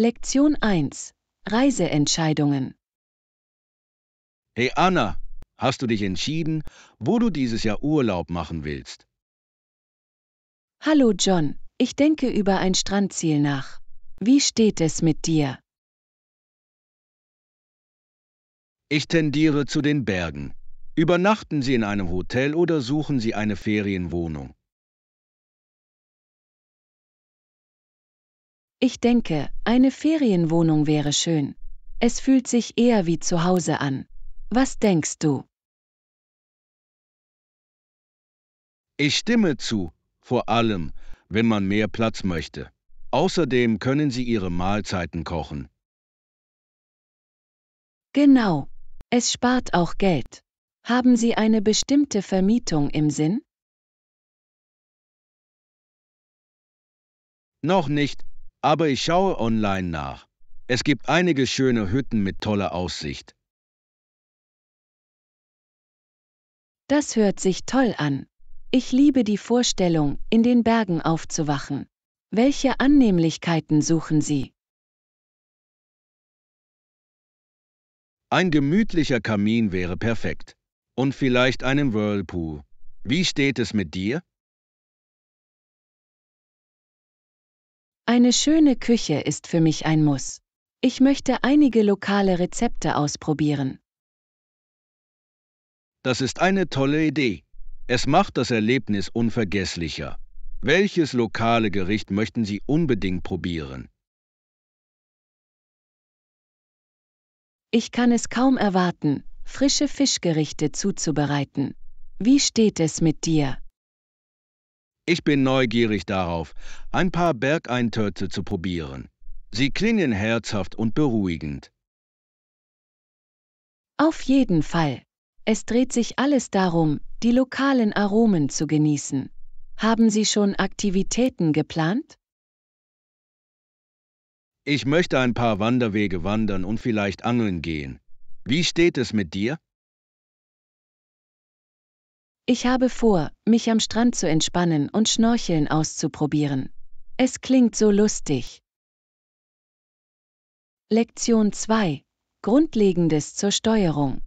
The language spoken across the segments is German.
Lektion 1 Reiseentscheidungen Hey Anna, hast du dich entschieden, wo du dieses Jahr Urlaub machen willst? Hallo John, ich denke über ein Strandziel nach. Wie steht es mit dir? Ich tendiere zu den Bergen. Übernachten Sie in einem Hotel oder suchen Sie eine Ferienwohnung. Ich denke, eine Ferienwohnung wäre schön. Es fühlt sich eher wie zu Hause an. Was denkst du? Ich stimme zu, vor allem, wenn man mehr Platz möchte. Außerdem können sie ihre Mahlzeiten kochen. Genau. Es spart auch Geld. Haben Sie eine bestimmte Vermietung im Sinn? Noch nicht, aber ich schaue online nach. Es gibt einige schöne Hütten mit toller Aussicht. Das hört sich toll an. Ich liebe die Vorstellung, in den Bergen aufzuwachen. Welche Annehmlichkeiten suchen Sie? Ein gemütlicher Kamin wäre perfekt. Und vielleicht einen Whirlpool. Wie steht es mit dir? Eine schöne Küche ist für mich ein Muss. Ich möchte einige lokale Rezepte ausprobieren. Das ist eine tolle Idee. Es macht das Erlebnis unvergesslicher. Welches lokale Gericht möchten Sie unbedingt probieren? Ich kann es kaum erwarten, frische Fischgerichte zuzubereiten. Wie steht es mit dir? Ich bin neugierig darauf, ein paar Bergeintürze zu probieren. Sie klingen herzhaft und beruhigend. Auf jeden Fall. Es dreht sich alles darum, die lokalen Aromen zu genießen. Haben Sie schon Aktivitäten geplant? Ich möchte ein paar Wanderwege wandern und vielleicht angeln gehen. Wie steht es mit dir? Ich habe vor, mich am Strand zu entspannen und Schnorcheln auszuprobieren. Es klingt so lustig. Lektion 2. Grundlegendes zur Steuerung.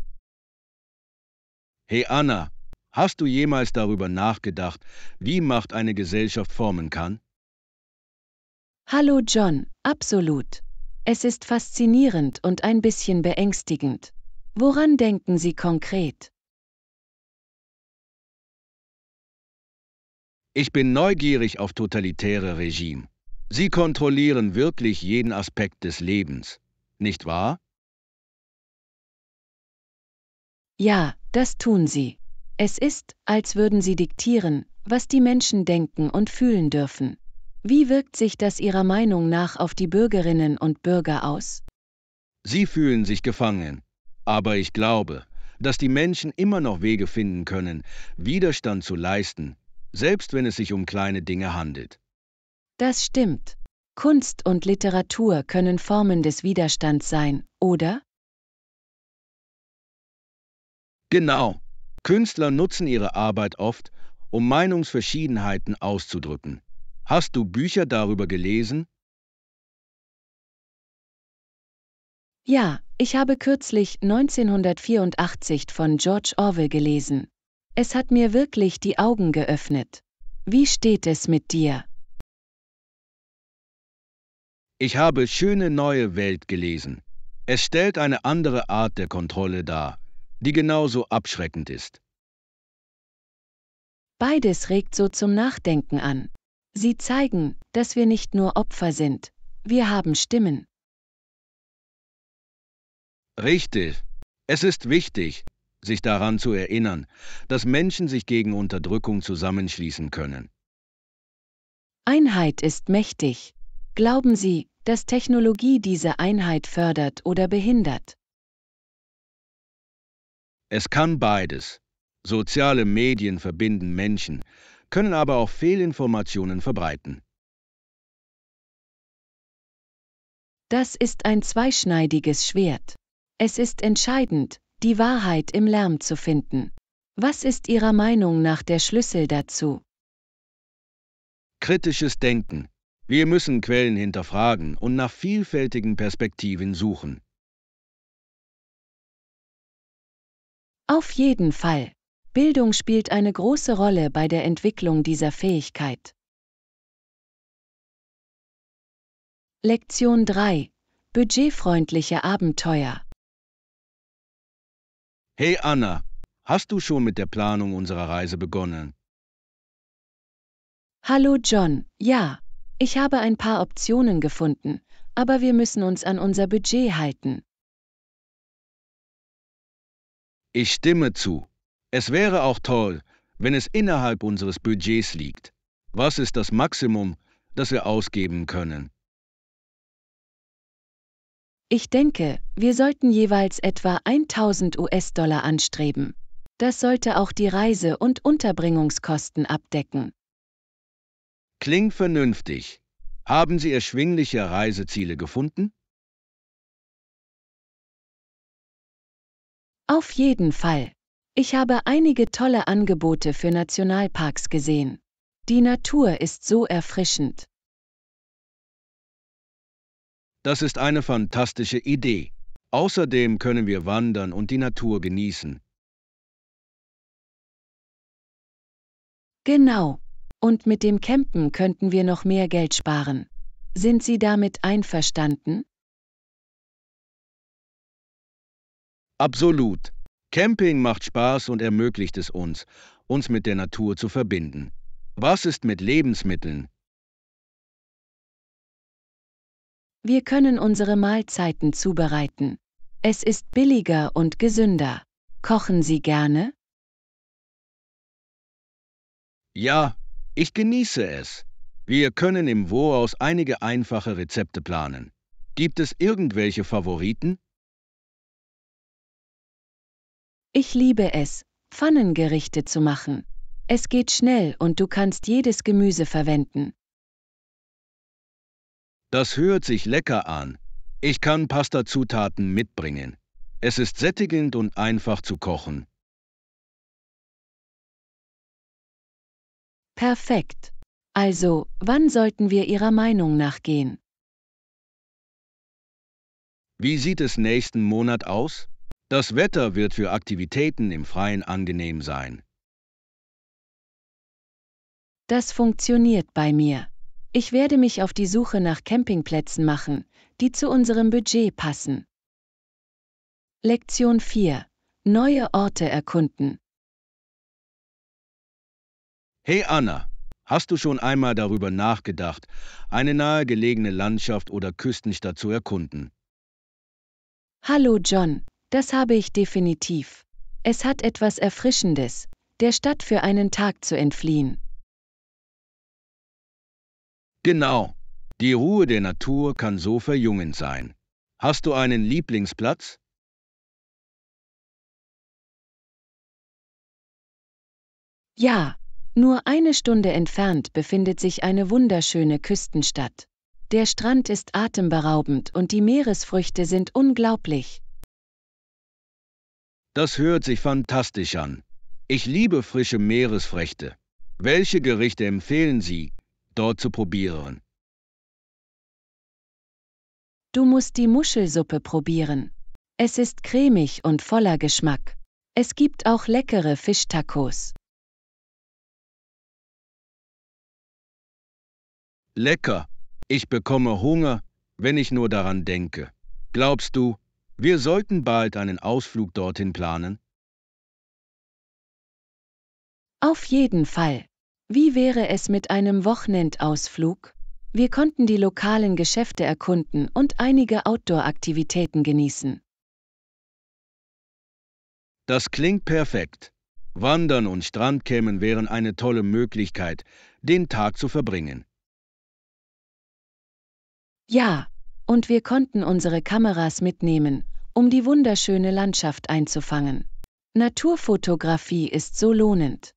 Hey Anna, hast du jemals darüber nachgedacht, wie Macht eine Gesellschaft formen kann? Hallo John, absolut. Es ist faszinierend und ein bisschen beängstigend. Woran denken Sie konkret? Ich bin neugierig auf totalitäre Regime. Sie kontrollieren wirklich jeden Aspekt des Lebens, nicht wahr? Ja, das tun sie. Es ist, als würden sie diktieren, was die Menschen denken und fühlen dürfen. Wie wirkt sich das Ihrer Meinung nach auf die Bürgerinnen und Bürger aus? Sie fühlen sich gefangen. Aber ich glaube, dass die Menschen immer noch Wege finden können, Widerstand zu leisten, selbst wenn es sich um kleine Dinge handelt. Das stimmt. Kunst und Literatur können Formen des Widerstands sein, oder? Genau. Künstler nutzen ihre Arbeit oft, um Meinungsverschiedenheiten auszudrücken. Hast du Bücher darüber gelesen? Ja, ich habe kürzlich 1984 von George Orwell gelesen. Es hat mir wirklich die Augen geöffnet. Wie steht es mit dir? Ich habe Schöne neue Welt gelesen. Es stellt eine andere Art der Kontrolle dar, die genauso abschreckend ist. Beides regt so zum Nachdenken an. Sie zeigen, dass wir nicht nur Opfer sind, wir haben Stimmen. Richtig. Es ist wichtig, sich daran zu erinnern, dass Menschen sich gegen Unterdrückung zusammenschließen können. Einheit ist mächtig. Glauben Sie, dass Technologie diese Einheit fördert oder behindert? Es kann beides. Soziale Medien verbinden Menschen, können aber auch Fehlinformationen verbreiten. Das ist ein zweischneidiges Schwert. Es ist entscheidend, die Wahrheit im Lärm zu finden. Was ist Ihrer Meinung nach der Schlüssel dazu? Kritisches Denken. Wir müssen Quellen hinterfragen und nach vielfältigen Perspektiven suchen. Auf jeden Fall. Bildung spielt eine große Rolle bei der Entwicklung dieser Fähigkeit. Lektion 3. Budgetfreundliche Abenteuer. Hey Anna, hast du schon mit der Planung unserer Reise begonnen? Hallo John, ja, ich habe ein paar Optionen gefunden, aber wir müssen uns an unser Budget halten. Ich stimme zu. Es wäre auch toll, wenn es innerhalb unseres Budgets liegt. Was ist das Maximum, das wir ausgeben können? Ich denke, wir sollten jeweils etwa 1000 US-Dollar anstreben. Das sollte auch die Reise- und Unterbringungskosten abdecken. Klingt vernünftig. Haben Sie erschwingliche Reiseziele gefunden? Auf jeden Fall. Ich habe einige tolle Angebote für Nationalparks gesehen. Die Natur ist so erfrischend. Das ist eine fantastische Idee. Außerdem können wir wandern und die Natur genießen. Genau. Und mit dem Campen könnten wir noch mehr Geld sparen. Sind Sie damit einverstanden? Absolut. Camping macht Spaß und ermöglicht es uns, uns mit der Natur zu verbinden. Was ist mit Lebensmitteln? Wir können unsere Mahlzeiten zubereiten. Es ist billiger und gesünder. Kochen Sie gerne? Ja, ich genieße es. Wir können im Wohaus einige einfache Rezepte planen. Gibt es irgendwelche Favoriten? Ich liebe es, Pfannengerichte zu machen. Es geht schnell und du kannst jedes Gemüse verwenden. Das hört sich lecker an. Ich kann Pasta-Zutaten mitbringen. Es ist sättigend und einfach zu kochen. Perfekt. Also, wann sollten wir Ihrer Meinung nach gehen? Wie sieht es nächsten Monat aus? Das Wetter wird für Aktivitäten im Freien angenehm sein. Das funktioniert bei mir. Ich werde mich auf die Suche nach Campingplätzen machen, die zu unserem Budget passen. Lektion 4. Neue Orte erkunden. Hey Anna, hast du schon einmal darüber nachgedacht, eine nahegelegene Landschaft oder Küstenstadt zu erkunden? Hallo John, das habe ich definitiv. Es hat etwas Erfrischendes, der Stadt für einen Tag zu entfliehen. Genau. Die Ruhe der Natur kann so verjüngend sein. Hast du einen Lieblingsplatz? Ja, nur eine Stunde entfernt befindet sich eine wunderschöne Küstenstadt. Der Strand ist atemberaubend und die Meeresfrüchte sind unglaublich. Das hört sich fantastisch an. Ich liebe frische Meeresfrüchte. Welche Gerichte empfehlen Sie? dort zu probieren. Du musst die Muschelsuppe probieren. Es ist cremig und voller Geschmack. Es gibt auch leckere Fischtacos. Lecker. Ich bekomme Hunger, wenn ich nur daran denke. Glaubst du, wir sollten bald einen Ausflug dorthin planen? Auf jeden Fall. Wie wäre es mit einem Wochenendausflug? Wir konnten die lokalen Geschäfte erkunden und einige Outdoor-Aktivitäten genießen. Das klingt perfekt. Wandern und Strandkämen wären eine tolle Möglichkeit, den Tag zu verbringen. Ja, und wir konnten unsere Kameras mitnehmen, um die wunderschöne Landschaft einzufangen. Naturfotografie ist so lohnend.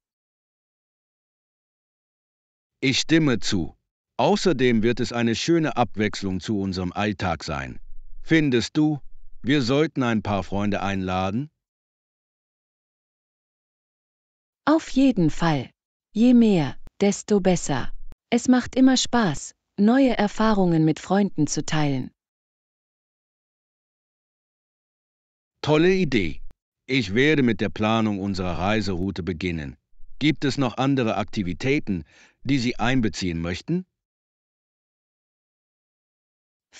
Ich stimme zu. Außerdem wird es eine schöne Abwechslung zu unserem Alltag sein. Findest du, wir sollten ein paar Freunde einladen? Auf jeden Fall. Je mehr, desto besser. Es macht immer Spaß, neue Erfahrungen mit Freunden zu teilen. Tolle Idee. Ich werde mit der Planung unserer Reiseroute beginnen. Gibt es noch andere Aktivitäten, die Sie einbeziehen möchten?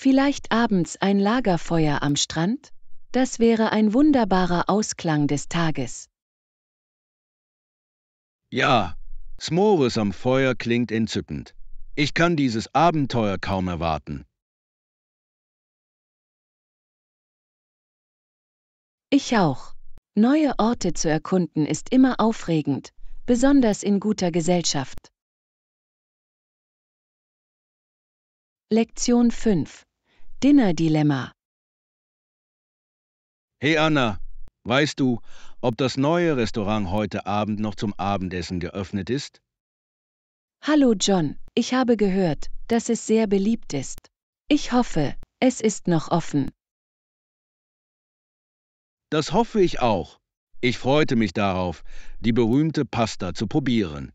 Vielleicht abends ein Lagerfeuer am Strand? Das wäre ein wunderbarer Ausklang des Tages. Ja, S'mores am Feuer klingt entzückend. Ich kann dieses Abenteuer kaum erwarten. Ich auch. Neue Orte zu erkunden ist immer aufregend, besonders in guter Gesellschaft. Lektion 5 Dinner Dilemma Hey Anna, weißt du, ob das neue Restaurant heute Abend noch zum Abendessen geöffnet ist? Hallo John, ich habe gehört, dass es sehr beliebt ist. Ich hoffe, es ist noch offen. Das hoffe ich auch. Ich freute mich darauf, die berühmte Pasta zu probieren.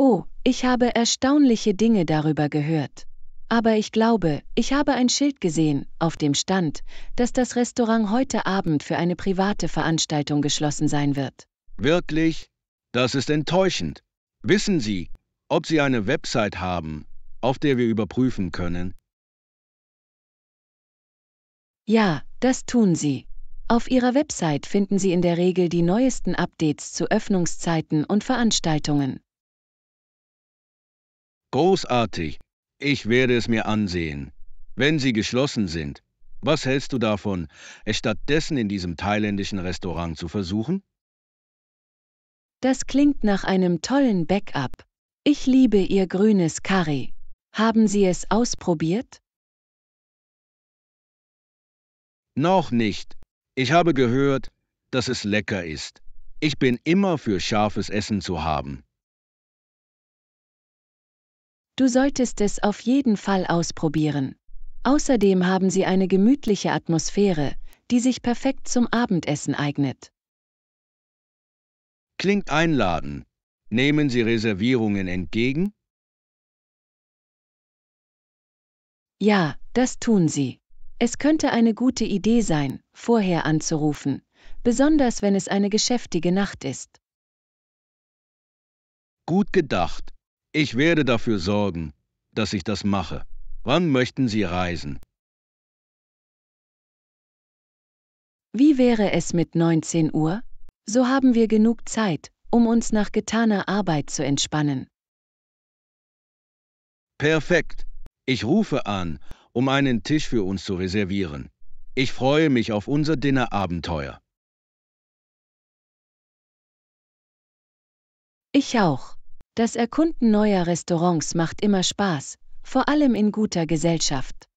Oh, ich habe erstaunliche Dinge darüber gehört. Aber ich glaube, ich habe ein Schild gesehen, auf dem stand, dass das Restaurant heute Abend für eine private Veranstaltung geschlossen sein wird. Wirklich? Das ist enttäuschend. Wissen Sie, ob Sie eine Website haben, auf der wir überprüfen können? Ja, das tun Sie. Auf Ihrer Website finden Sie in der Regel die neuesten Updates zu Öffnungszeiten und Veranstaltungen. Großartig. Ich werde es mir ansehen. Wenn sie geschlossen sind, was hältst du davon, es stattdessen in diesem thailändischen Restaurant zu versuchen? Das klingt nach einem tollen Backup. Ich liebe ihr grünes Curry. Haben Sie es ausprobiert? Noch nicht. Ich habe gehört, dass es lecker ist. Ich bin immer für scharfes Essen zu haben. Du solltest es auf jeden Fall ausprobieren. Außerdem haben sie eine gemütliche Atmosphäre, die sich perfekt zum Abendessen eignet. Klingt einladen. Nehmen Sie Reservierungen entgegen? Ja, das tun sie. Es könnte eine gute Idee sein, vorher anzurufen, besonders wenn es eine geschäftige Nacht ist. Gut gedacht. Ich werde dafür sorgen, dass ich das mache. Wann möchten Sie reisen? Wie wäre es mit 19 Uhr? So haben wir genug Zeit, um uns nach getaner Arbeit zu entspannen. Perfekt. Ich rufe an, um einen Tisch für uns zu reservieren. Ich freue mich auf unser Dinnerabenteuer. Ich auch. Das Erkunden neuer Restaurants macht immer Spaß, vor allem in guter Gesellschaft.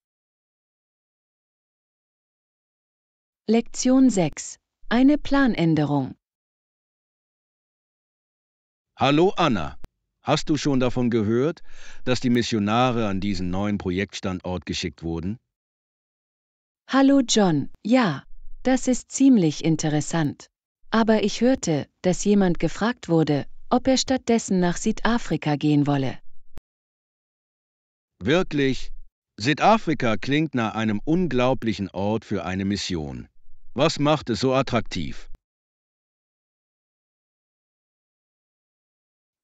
Lektion 6. Eine Planänderung. Hallo Anna, hast du schon davon gehört, dass die Missionare an diesen neuen Projektstandort geschickt wurden? Hallo John, ja, das ist ziemlich interessant. Aber ich hörte, dass jemand gefragt wurde, ob er stattdessen nach Südafrika gehen wolle. Wirklich, Südafrika klingt nach einem unglaublichen Ort für eine Mission. Was macht es so attraktiv?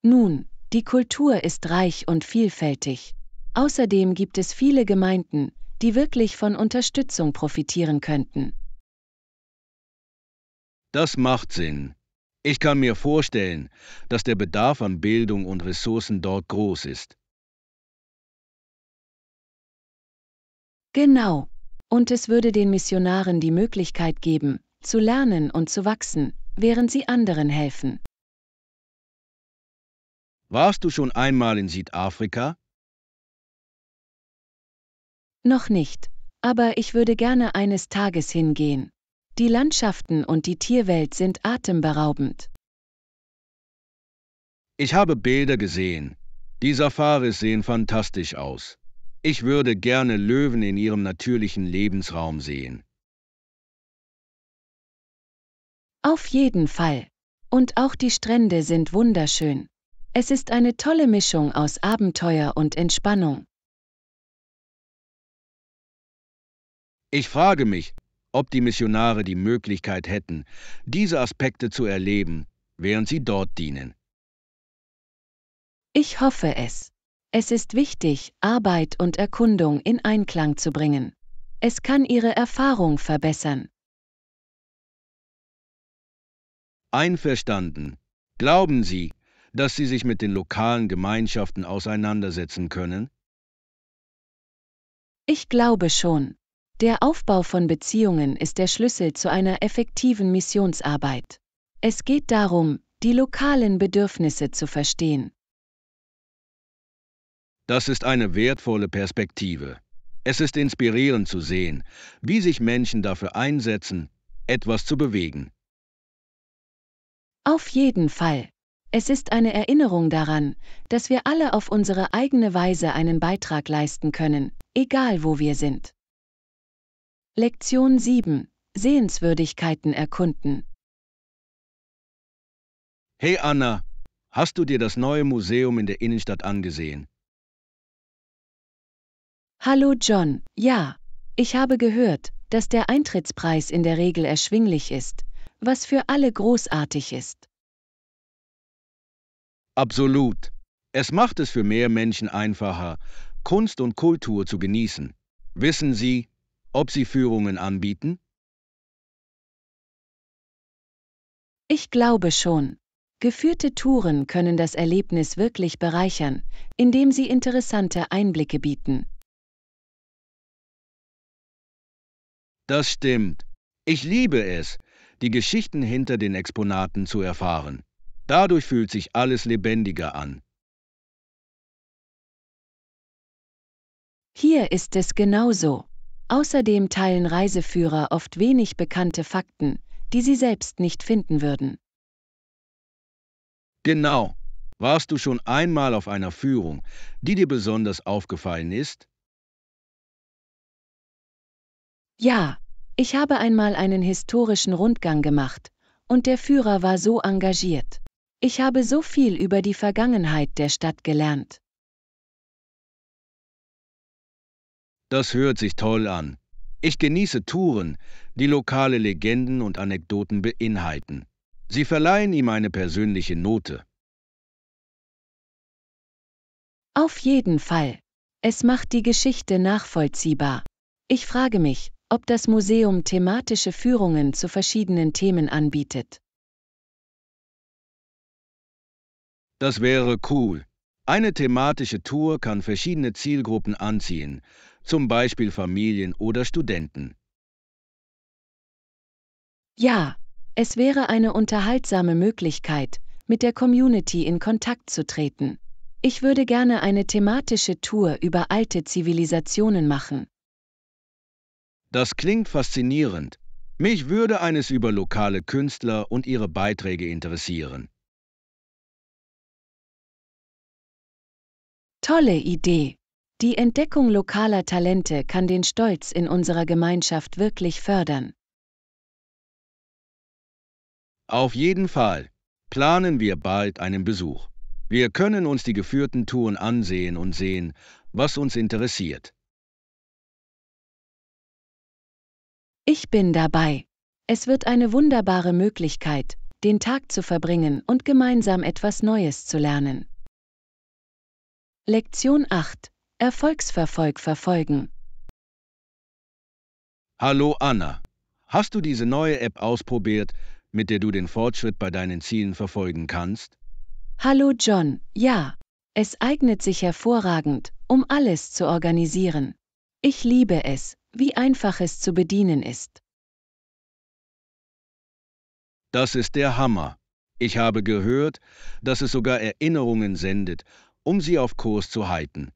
Nun, die Kultur ist reich und vielfältig. Außerdem gibt es viele Gemeinden, die wirklich von Unterstützung profitieren könnten. Das macht Sinn. Ich kann mir vorstellen, dass der Bedarf an Bildung und Ressourcen dort groß ist. Genau. Und es würde den Missionaren die Möglichkeit geben, zu lernen und zu wachsen, während sie anderen helfen. Warst du schon einmal in Südafrika? Noch nicht, aber ich würde gerne eines Tages hingehen. Die Landschaften und die Tierwelt sind atemberaubend. Ich habe Bilder gesehen. Die Safaris sehen fantastisch aus. Ich würde gerne Löwen in ihrem natürlichen Lebensraum sehen. Auf jeden Fall. Und auch die Strände sind wunderschön. Es ist eine tolle Mischung aus Abenteuer und Entspannung. Ich frage mich, ob die Missionare die Möglichkeit hätten, diese Aspekte zu erleben, während sie dort dienen. Ich hoffe es. Es ist wichtig, Arbeit und Erkundung in Einklang zu bringen. Es kann Ihre Erfahrung verbessern. Einverstanden. Glauben Sie, dass Sie sich mit den lokalen Gemeinschaften auseinandersetzen können? Ich glaube schon. Der Aufbau von Beziehungen ist der Schlüssel zu einer effektiven Missionsarbeit. Es geht darum, die lokalen Bedürfnisse zu verstehen. Das ist eine wertvolle Perspektive. Es ist inspirierend zu sehen, wie sich Menschen dafür einsetzen, etwas zu bewegen. Auf jeden Fall. Es ist eine Erinnerung daran, dass wir alle auf unsere eigene Weise einen Beitrag leisten können, egal wo wir sind. Lektion 7 Sehenswürdigkeiten erkunden. Hey Anna, hast du dir das neue Museum in der Innenstadt angesehen? Hallo John, ja, ich habe gehört, dass der Eintrittspreis in der Regel erschwinglich ist, was für alle großartig ist. Absolut. Es macht es für mehr Menschen einfacher, Kunst und Kultur zu genießen. Wissen Sie, ob sie Führungen anbieten? Ich glaube schon. Geführte Touren können das Erlebnis wirklich bereichern, indem sie interessante Einblicke bieten. Das stimmt. Ich liebe es, die Geschichten hinter den Exponaten zu erfahren. Dadurch fühlt sich alles lebendiger an. Hier ist es genauso. Außerdem teilen Reiseführer oft wenig bekannte Fakten, die sie selbst nicht finden würden. Genau. Warst du schon einmal auf einer Führung, die dir besonders aufgefallen ist? Ja, ich habe einmal einen historischen Rundgang gemacht, und der Führer war so engagiert. Ich habe so viel über die Vergangenheit der Stadt gelernt. Das hört sich toll an. Ich genieße Touren, die lokale Legenden und Anekdoten beinhalten. Sie verleihen ihm eine persönliche Note. Auf jeden Fall. Es macht die Geschichte nachvollziehbar. Ich frage mich, ob das Museum thematische Führungen zu verschiedenen Themen anbietet. Das wäre cool. Eine thematische Tour kann verschiedene Zielgruppen anziehen, zum Beispiel Familien oder Studenten. Ja, es wäre eine unterhaltsame Möglichkeit, mit der Community in Kontakt zu treten. Ich würde gerne eine thematische Tour über alte Zivilisationen machen. Das klingt faszinierend. Mich würde eines über lokale Künstler und ihre Beiträge interessieren. Tolle Idee. Die Entdeckung lokaler Talente kann den Stolz in unserer Gemeinschaft wirklich fördern. Auf jeden Fall planen wir bald einen Besuch. Wir können uns die geführten Touren ansehen und sehen, was uns interessiert. Ich bin dabei. Es wird eine wunderbare Möglichkeit, den Tag zu verbringen und gemeinsam etwas Neues zu lernen. Lektion 8 Erfolgsverfolg verfolgen. Hallo Anna, hast du diese neue App ausprobiert, mit der du den Fortschritt bei deinen Zielen verfolgen kannst? Hallo John, ja, es eignet sich hervorragend, um alles zu organisieren. Ich liebe es, wie einfach es zu bedienen ist. Das ist der Hammer. Ich habe gehört, dass es sogar Erinnerungen sendet, um sie auf Kurs zu halten.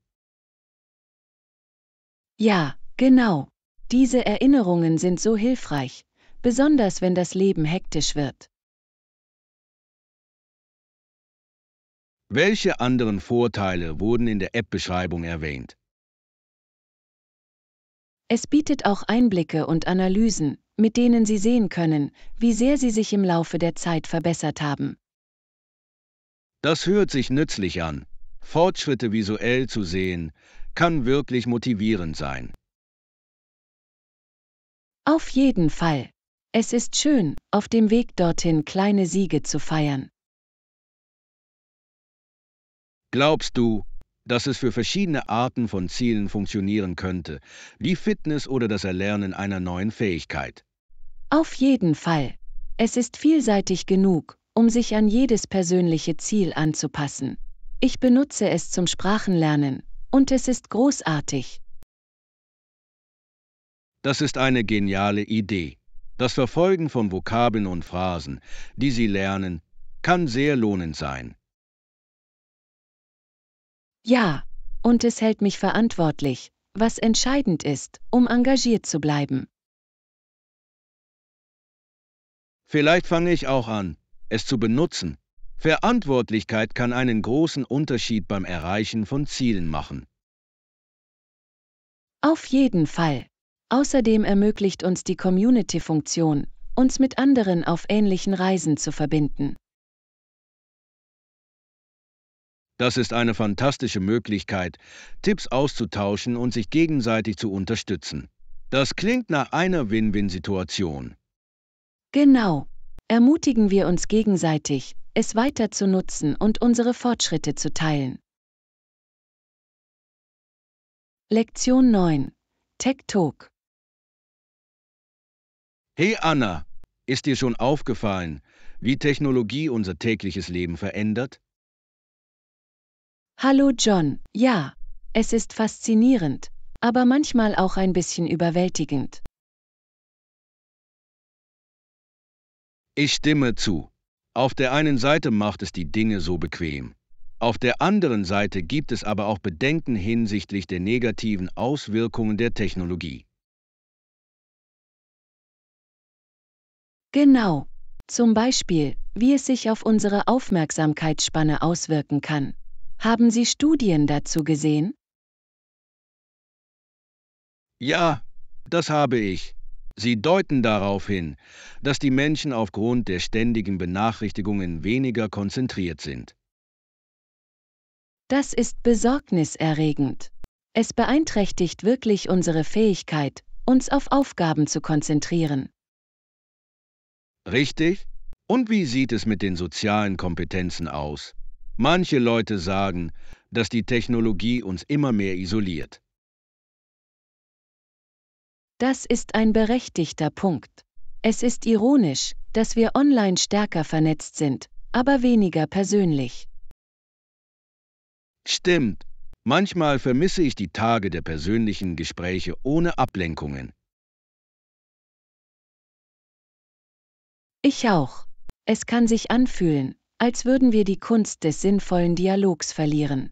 Ja, genau. Diese Erinnerungen sind so hilfreich, besonders wenn das Leben hektisch wird. Welche anderen Vorteile wurden in der App-Beschreibung erwähnt? Es bietet auch Einblicke und Analysen, mit denen Sie sehen können, wie sehr Sie sich im Laufe der Zeit verbessert haben. Das hört sich nützlich an. Fortschritte visuell zu sehen, kann wirklich motivierend sein. Auf jeden Fall. Es ist schön, auf dem Weg dorthin kleine Siege zu feiern. Glaubst du, dass es für verschiedene Arten von Zielen funktionieren könnte, wie Fitness oder das Erlernen einer neuen Fähigkeit? Auf jeden Fall. Es ist vielseitig genug, um sich an jedes persönliche Ziel anzupassen. Ich benutze es zum Sprachenlernen und es ist großartig. Das ist eine geniale Idee. Das Verfolgen von Vokabeln und Phrasen, die Sie lernen, kann sehr lohnend sein. Ja, und es hält mich verantwortlich, was entscheidend ist, um engagiert zu bleiben. Vielleicht fange ich auch an, es zu benutzen, Verantwortlichkeit kann einen großen Unterschied beim Erreichen von Zielen machen. Auf jeden Fall. Außerdem ermöglicht uns die Community-Funktion, uns mit anderen auf ähnlichen Reisen zu verbinden. Das ist eine fantastische Möglichkeit, Tipps auszutauschen und sich gegenseitig zu unterstützen. Das klingt nach einer Win-Win-Situation. Genau. Ermutigen wir uns gegenseitig, es weiter zu nutzen und unsere Fortschritte zu teilen. Lektion 9 Tech Talk Hey Anna, ist dir schon aufgefallen, wie Technologie unser tägliches Leben verändert? Hallo John, ja, es ist faszinierend, aber manchmal auch ein bisschen überwältigend. Ich stimme zu. Auf der einen Seite macht es die Dinge so bequem. Auf der anderen Seite gibt es aber auch Bedenken hinsichtlich der negativen Auswirkungen der Technologie. Genau. Zum Beispiel, wie es sich auf unsere Aufmerksamkeitsspanne auswirken kann. Haben Sie Studien dazu gesehen? Ja, das habe ich. Sie deuten darauf hin, dass die Menschen aufgrund der ständigen Benachrichtigungen weniger konzentriert sind. Das ist besorgniserregend. Es beeinträchtigt wirklich unsere Fähigkeit, uns auf Aufgaben zu konzentrieren. Richtig? Und wie sieht es mit den sozialen Kompetenzen aus? Manche Leute sagen, dass die Technologie uns immer mehr isoliert. Das ist ein berechtigter Punkt. Es ist ironisch, dass wir online stärker vernetzt sind, aber weniger persönlich. Stimmt. Manchmal vermisse ich die Tage der persönlichen Gespräche ohne Ablenkungen. Ich auch. Es kann sich anfühlen, als würden wir die Kunst des sinnvollen Dialogs verlieren.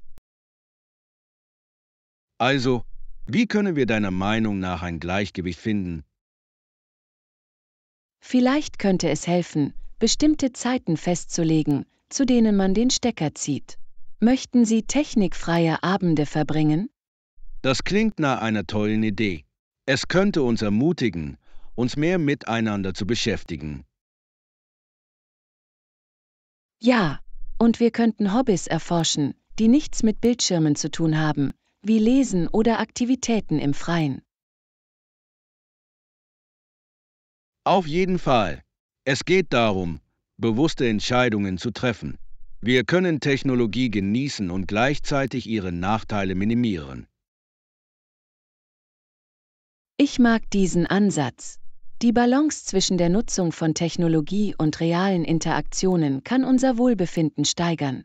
Also, wie können wir deiner Meinung nach ein Gleichgewicht finden? Vielleicht könnte es helfen, bestimmte Zeiten festzulegen, zu denen man den Stecker zieht. Möchten Sie technikfreie Abende verbringen? Das klingt nach einer tollen Idee. Es könnte uns ermutigen, uns mehr miteinander zu beschäftigen. Ja, und wir könnten Hobbys erforschen, die nichts mit Bildschirmen zu tun haben, wie Lesen oder Aktivitäten im Freien. Auf jeden Fall. Es geht darum, bewusste Entscheidungen zu treffen. Wir können Technologie genießen und gleichzeitig ihre Nachteile minimieren. Ich mag diesen Ansatz. Die Balance zwischen der Nutzung von Technologie und realen Interaktionen kann unser Wohlbefinden steigern.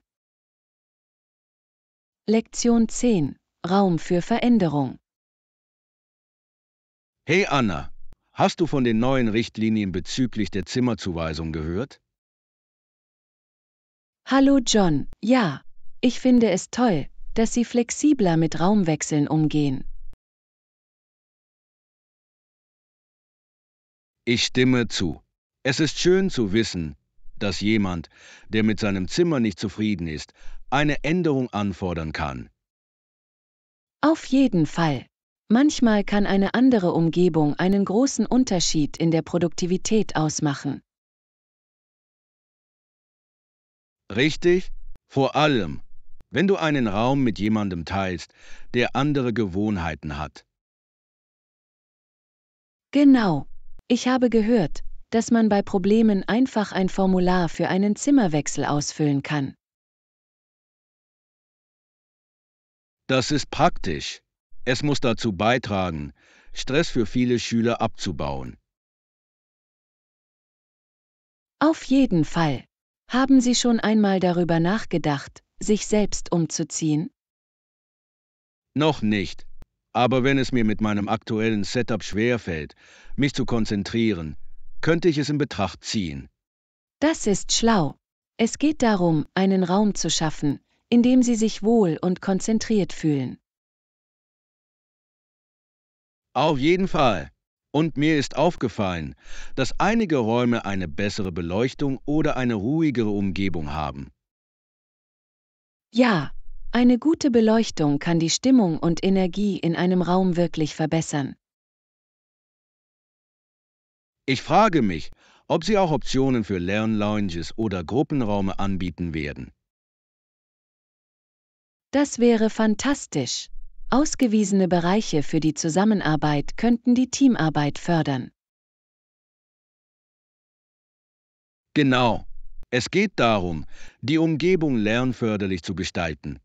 Lektion 10 Raum für Veränderung. Hey Anna, hast du von den neuen Richtlinien bezüglich der Zimmerzuweisung gehört? Hallo John, ja, ich finde es toll, dass Sie flexibler mit Raumwechseln umgehen. Ich stimme zu. Es ist schön zu wissen, dass jemand, der mit seinem Zimmer nicht zufrieden ist, eine Änderung anfordern kann. Auf jeden Fall. Manchmal kann eine andere Umgebung einen großen Unterschied in der Produktivität ausmachen. Richtig, vor allem, wenn du einen Raum mit jemandem teilst, der andere Gewohnheiten hat. Genau. Ich habe gehört, dass man bei Problemen einfach ein Formular für einen Zimmerwechsel ausfüllen kann. Das ist praktisch. Es muss dazu beitragen, Stress für viele Schüler abzubauen. Auf jeden Fall. Haben Sie schon einmal darüber nachgedacht, sich selbst umzuziehen? Noch nicht. Aber wenn es mir mit meinem aktuellen Setup schwerfällt, mich zu konzentrieren, könnte ich es in Betracht ziehen. Das ist schlau. Es geht darum, einen Raum zu schaffen, indem sie sich wohl und konzentriert fühlen. Auf jeden Fall. Und mir ist aufgefallen, dass einige Räume eine bessere Beleuchtung oder eine ruhigere Umgebung haben. Ja, eine gute Beleuchtung kann die Stimmung und Energie in einem Raum wirklich verbessern. Ich frage mich, ob sie auch Optionen für Lernlounges oder Gruppenräume anbieten werden. Das wäre fantastisch. Ausgewiesene Bereiche für die Zusammenarbeit könnten die Teamarbeit fördern. Genau. Es geht darum, die Umgebung lernförderlich zu gestalten.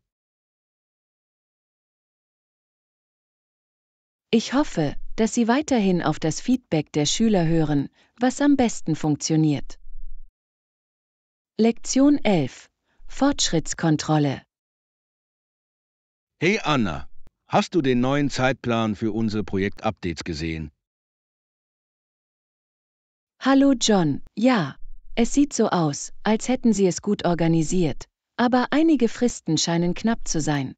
Ich hoffe, dass Sie weiterhin auf das Feedback der Schüler hören, was am besten funktioniert. Lektion 11 Fortschrittskontrolle Hey Anna, hast du den neuen Zeitplan für unsere Projektupdates gesehen? Hallo John, ja, es sieht so aus, als hätten sie es gut organisiert, aber einige Fristen scheinen knapp zu sein.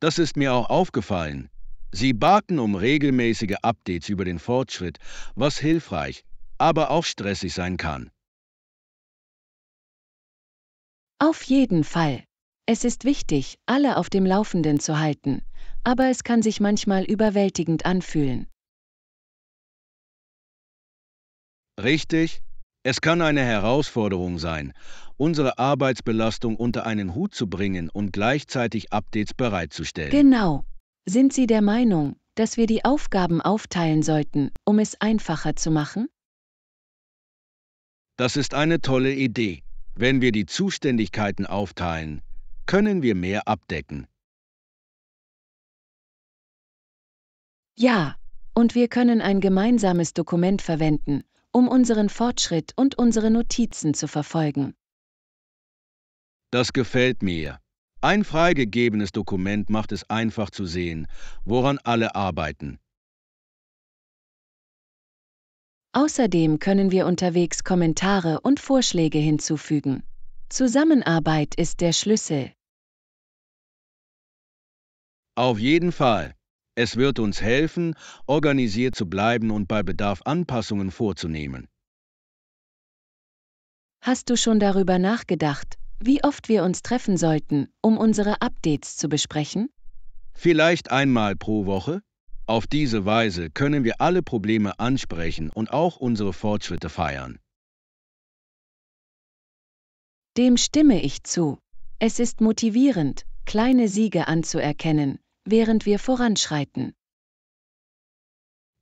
Das ist mir auch aufgefallen. Sie baten um regelmäßige Updates über den Fortschritt, was hilfreich, aber auch stressig sein kann. Auf jeden Fall. Es ist wichtig, alle auf dem Laufenden zu halten, aber es kann sich manchmal überwältigend anfühlen. Richtig, es kann eine Herausforderung sein, unsere Arbeitsbelastung unter einen Hut zu bringen und gleichzeitig Updates bereitzustellen. Genau. Sind Sie der Meinung, dass wir die Aufgaben aufteilen sollten, um es einfacher zu machen? Das ist eine tolle Idee. Wenn wir die Zuständigkeiten aufteilen, können wir mehr abdecken. Ja, und wir können ein gemeinsames Dokument verwenden, um unseren Fortschritt und unsere Notizen zu verfolgen. Das gefällt mir. Ein freigegebenes Dokument macht es einfach zu sehen, woran alle arbeiten. Außerdem können wir unterwegs Kommentare und Vorschläge hinzufügen. Zusammenarbeit ist der Schlüssel. Auf jeden Fall. Es wird uns helfen, organisiert zu bleiben und bei Bedarf Anpassungen vorzunehmen. Hast du schon darüber nachgedacht, wie oft wir uns treffen sollten, um unsere Updates zu besprechen? Vielleicht einmal pro Woche? Auf diese Weise können wir alle Probleme ansprechen und auch unsere Fortschritte feiern. Dem stimme ich zu. Es ist motivierend, kleine Siege anzuerkennen, während wir voranschreiten.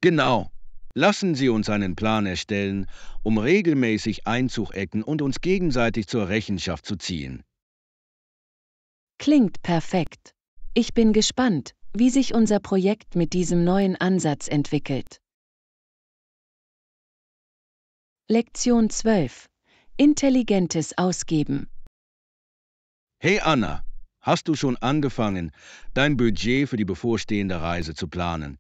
Genau. Lassen Sie uns einen Plan erstellen, um regelmäßig einzuecken und uns gegenseitig zur Rechenschaft zu ziehen. Klingt perfekt. Ich bin gespannt, wie sich unser Projekt mit diesem neuen Ansatz entwickelt. Lektion 12 Intelligentes Ausgeben. Hey Anna, hast du schon angefangen, dein Budget für die bevorstehende Reise zu planen?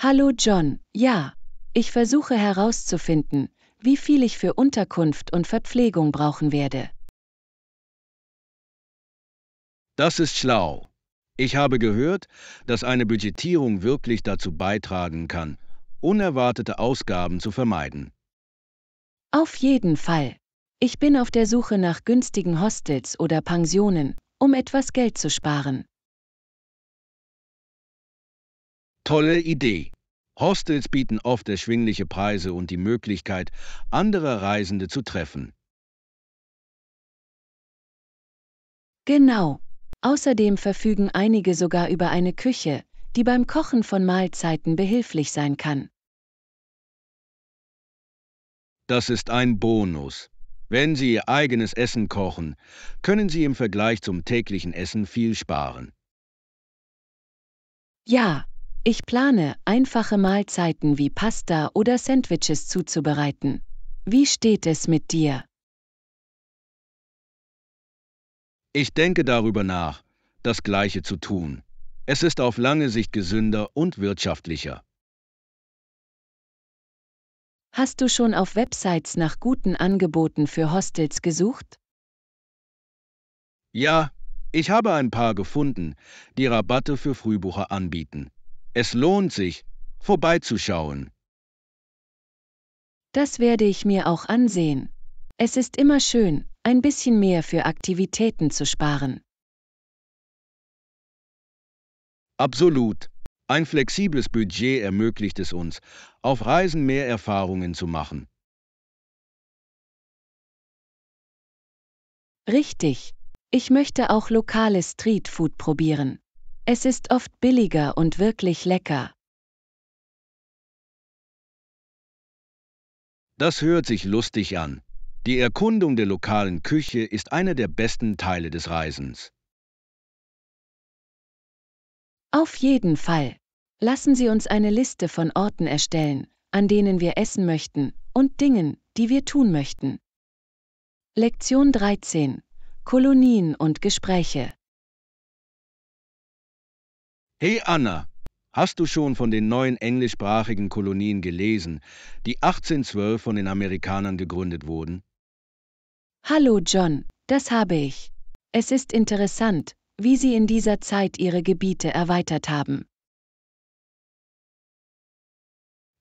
Hallo John, ja, ich versuche herauszufinden, wie viel ich für Unterkunft und Verpflegung brauchen werde. Das ist schlau. Ich habe gehört, dass eine Budgetierung wirklich dazu beitragen kann, unerwartete Ausgaben zu vermeiden. Auf jeden Fall. Ich bin auf der Suche nach günstigen Hostels oder Pensionen, um etwas Geld zu sparen. Tolle Idee. Hostels bieten oft erschwingliche Preise und die Möglichkeit, andere Reisende zu treffen. Genau. Außerdem verfügen einige sogar über eine Küche, die beim Kochen von Mahlzeiten behilflich sein kann. Das ist ein Bonus. Wenn Sie Ihr eigenes Essen kochen, können Sie im Vergleich zum täglichen Essen viel sparen. Ja, ich plane, einfache Mahlzeiten wie Pasta oder Sandwiches zuzubereiten. Wie steht es mit dir? Ich denke darüber nach, das Gleiche zu tun. Es ist auf lange Sicht gesünder und wirtschaftlicher. Hast du schon auf Websites nach guten Angeboten für Hostels gesucht? Ja, ich habe ein paar gefunden, die Rabatte für Frühbucher anbieten. Es lohnt sich, vorbeizuschauen. Das werde ich mir auch ansehen. Es ist immer schön, ein bisschen mehr für Aktivitäten zu sparen. Absolut. Ein flexibles Budget ermöglicht es uns, auf Reisen mehr Erfahrungen zu machen. Richtig. Ich möchte auch lokale Streetfood probieren. Es ist oft billiger und wirklich lecker. Das hört sich lustig an. Die Erkundung der lokalen Küche ist einer der besten Teile des Reisens. Auf jeden Fall. Lassen Sie uns eine Liste von Orten erstellen, an denen wir essen möchten und Dingen, die wir tun möchten. Lektion 13. Kolonien und Gespräche. Hey Anna, hast du schon von den neuen englischsprachigen Kolonien gelesen, die 1812 von den Amerikanern gegründet wurden? Hallo John, das habe ich. Es ist interessant, wie sie in dieser Zeit ihre Gebiete erweitert haben.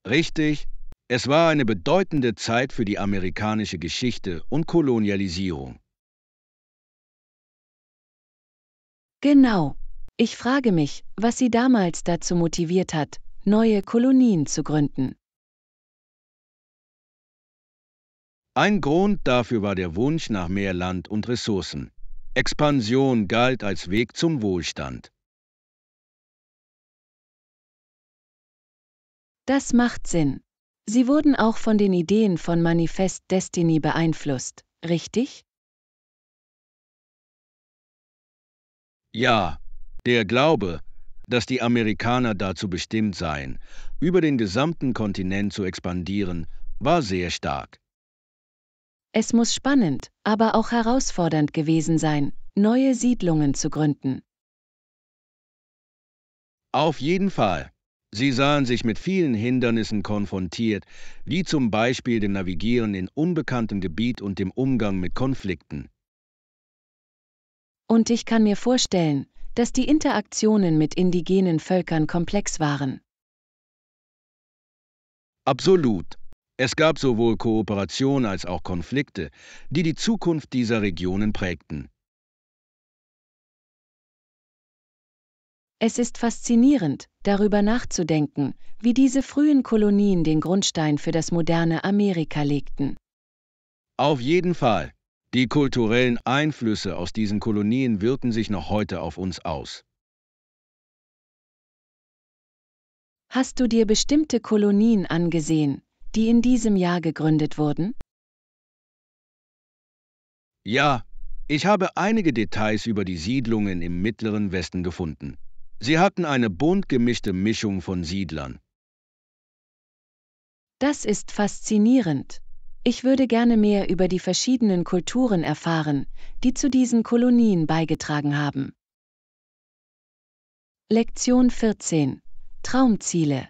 Richtig, es war eine bedeutende Zeit für die amerikanische Geschichte und Kolonialisierung. Genau. Ich frage mich, was sie damals dazu motiviert hat, neue Kolonien zu gründen. Ein Grund dafür war der Wunsch nach mehr Land und Ressourcen. Expansion galt als Weg zum Wohlstand. Das macht Sinn. Sie wurden auch von den Ideen von Manifest Destiny beeinflusst, richtig? Ja, der Glaube, dass die Amerikaner dazu bestimmt seien, über den gesamten Kontinent zu expandieren, war sehr stark. Es muss spannend, aber auch herausfordernd gewesen sein, neue Siedlungen zu gründen. Auf jeden Fall. Sie sahen sich mit vielen Hindernissen konfrontiert, wie zum Beispiel dem Navigieren in unbekanntem Gebiet und dem Umgang mit Konflikten. Und ich kann mir vorstellen, dass die Interaktionen mit indigenen Völkern komplex waren. Absolut. Es gab sowohl Kooperation als auch Konflikte, die die Zukunft dieser Regionen prägten. Es ist faszinierend, darüber nachzudenken, wie diese frühen Kolonien den Grundstein für das moderne Amerika legten. Auf jeden Fall. Die kulturellen Einflüsse aus diesen Kolonien wirken sich noch heute auf uns aus. Hast du dir bestimmte Kolonien angesehen, die in diesem Jahr gegründet wurden? Ja, ich habe einige Details über die Siedlungen im mittleren Westen gefunden. Sie hatten eine bunt gemischte Mischung von Siedlern. Das ist faszinierend. Ich würde gerne mehr über die verschiedenen Kulturen erfahren, die zu diesen Kolonien beigetragen haben. Lektion 14 Traumziele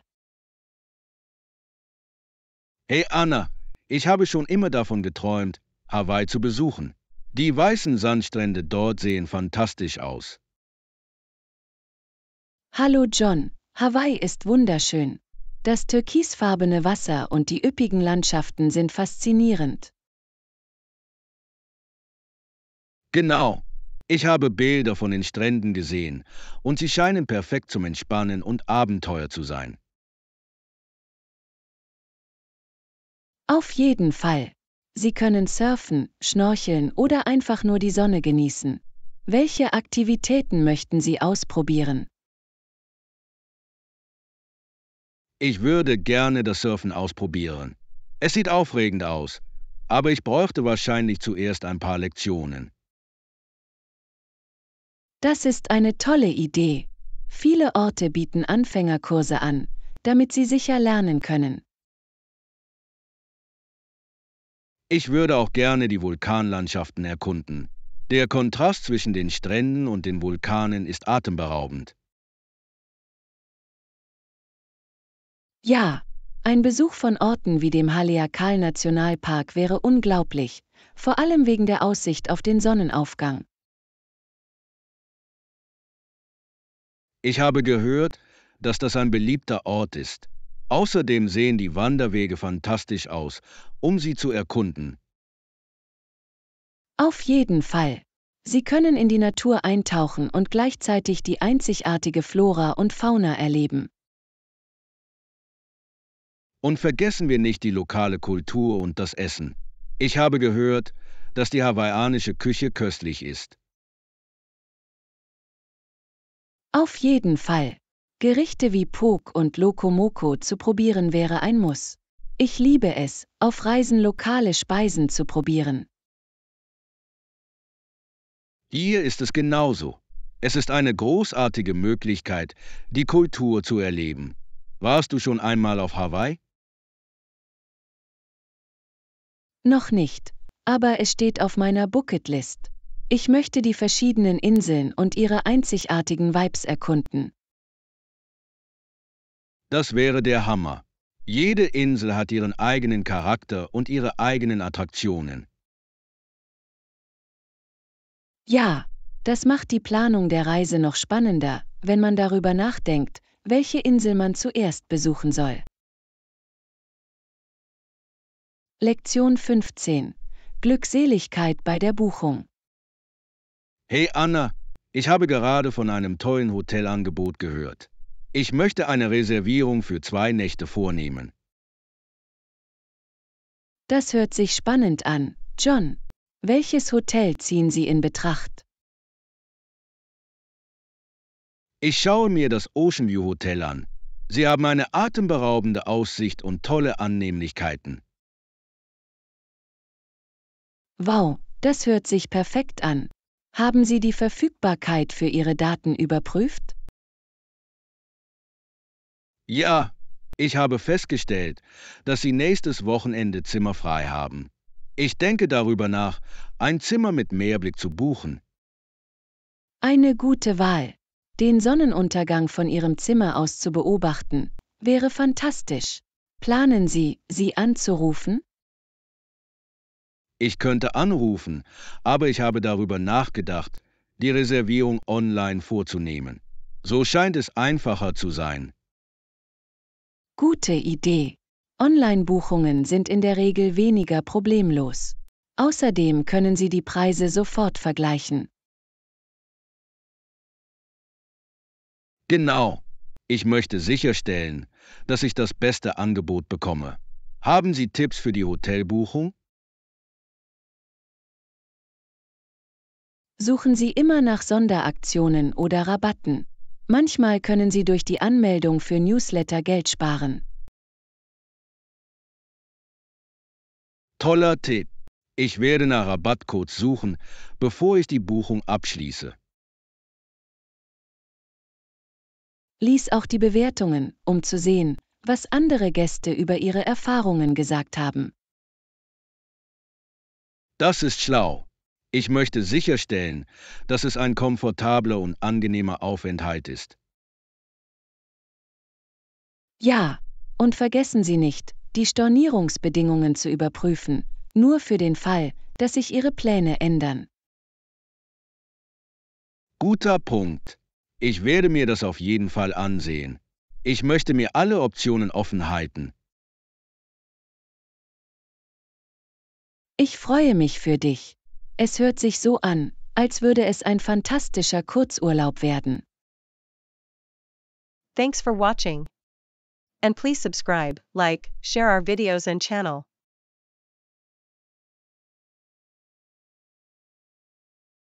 Hey Anna, ich habe schon immer davon geträumt, Hawaii zu besuchen. Die weißen Sandstrände dort sehen fantastisch aus. Hallo John, Hawaii ist wunderschön. Das türkisfarbene Wasser und die üppigen Landschaften sind faszinierend. Genau. Ich habe Bilder von den Stränden gesehen und sie scheinen perfekt zum Entspannen und Abenteuer zu sein. Auf jeden Fall. Sie können surfen, schnorcheln oder einfach nur die Sonne genießen. Welche Aktivitäten möchten Sie ausprobieren? Ich würde gerne das Surfen ausprobieren. Es sieht aufregend aus, aber ich bräuchte wahrscheinlich zuerst ein paar Lektionen. Das ist eine tolle Idee. Viele Orte bieten Anfängerkurse an, damit Sie sicher lernen können. Ich würde auch gerne die Vulkanlandschaften erkunden. Der Kontrast zwischen den Stränden und den Vulkanen ist atemberaubend. Ja, ein Besuch von Orten wie dem Haleakal-Nationalpark wäre unglaublich, vor allem wegen der Aussicht auf den Sonnenaufgang. Ich habe gehört, dass das ein beliebter Ort ist. Außerdem sehen die Wanderwege fantastisch aus, um sie zu erkunden. Auf jeden Fall. Sie können in die Natur eintauchen und gleichzeitig die einzigartige Flora und Fauna erleben. Und vergessen wir nicht die lokale Kultur und das Essen. Ich habe gehört, dass die hawaiianische Küche köstlich ist. Auf jeden Fall. Gerichte wie Pok und Lokomoko zu probieren wäre ein Muss. Ich liebe es, auf Reisen lokale Speisen zu probieren. Hier ist es genauso. Es ist eine großartige Möglichkeit, die Kultur zu erleben. Warst du schon einmal auf Hawaii? Noch nicht, aber es steht auf meiner Bucketlist. Ich möchte die verschiedenen Inseln und ihre einzigartigen Vibes erkunden. Das wäre der Hammer. Jede Insel hat ihren eigenen Charakter und ihre eigenen Attraktionen. Ja, das macht die Planung der Reise noch spannender, wenn man darüber nachdenkt, welche Insel man zuerst besuchen soll. Lektion 15 Glückseligkeit bei der Buchung Hey Anna, ich habe gerade von einem tollen Hotelangebot gehört. Ich möchte eine Reservierung für zwei Nächte vornehmen. Das hört sich spannend an. John, welches Hotel ziehen Sie in Betracht? Ich schaue mir das Oceanview Hotel an. Sie haben eine atemberaubende Aussicht und tolle Annehmlichkeiten. Wow, das hört sich perfekt an. Haben Sie die Verfügbarkeit für Ihre Daten überprüft? Ja, ich habe festgestellt, dass Sie nächstes Wochenende Zimmer frei haben. Ich denke darüber nach, ein Zimmer mit Meerblick zu buchen. Eine gute Wahl. Den Sonnenuntergang von Ihrem Zimmer aus zu beobachten, wäre fantastisch. Planen Sie, sie anzurufen? Ich könnte anrufen, aber ich habe darüber nachgedacht, die Reservierung online vorzunehmen. So scheint es einfacher zu sein. Gute Idee. Online-Buchungen sind in der Regel weniger problemlos. Außerdem können Sie die Preise sofort vergleichen. Genau. Ich möchte sicherstellen, dass ich das beste Angebot bekomme. Haben Sie Tipps für die Hotelbuchung? Suchen Sie immer nach Sonderaktionen oder Rabatten. Manchmal können Sie durch die Anmeldung für Newsletter Geld sparen. Toller Tipp. Ich werde nach Rabattcodes suchen, bevor ich die Buchung abschließe. Lies auch die Bewertungen, um zu sehen, was andere Gäste über ihre Erfahrungen gesagt haben. Das ist schlau. Ich möchte sicherstellen, dass es ein komfortabler und angenehmer Aufenthalt ist. Ja, und vergessen Sie nicht, die Stornierungsbedingungen zu überprüfen, nur für den Fall, dass sich Ihre Pläne ändern. Guter Punkt. Ich werde mir das auf jeden Fall ansehen. Ich möchte mir alle Optionen offen halten. Ich freue mich für dich. Es hört sich so an, als würde es ein fantastischer Kurzurlaub werden. Thanks for watching. And please subscribe, like, share our videos and channel.